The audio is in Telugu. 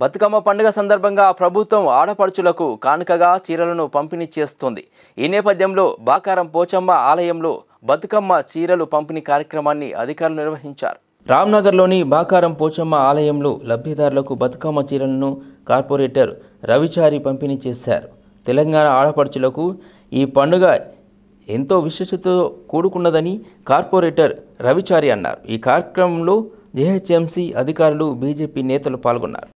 బతుకమ్మ పండుగ సందర్భంగా ప్రభుత్వం ఆడపడుచులకు కానుకగా చీరలను పంపిణీ చేస్తుంది ఈ నేపథ్యంలో బాకారం పోచమ్మ ఆలయంలో బతుకమ్మ చీరలు పంపిణీ కార్యక్రమాన్ని అధికారులు నిర్వహించారు రామ్నగర్లోని బాకారం పోచమ్మ ఆలయంలో లబ్ధిదారులకు బతుకమ్మ చీరలను కార్పొరేటర్ రవిచారి పంపిణీ చేశారు తెలంగాణ ఆడపడుచులకు ఈ పండుగ ఎంతో విశిష్టతో కూడుకున్నదని కార్పొరేటర్ రవిచారి అన్నారు ఈ కార్యక్రమంలో జేహెచ్ఎంసీ అధికారులు బీజేపీ నేతలు పాల్గొన్నారు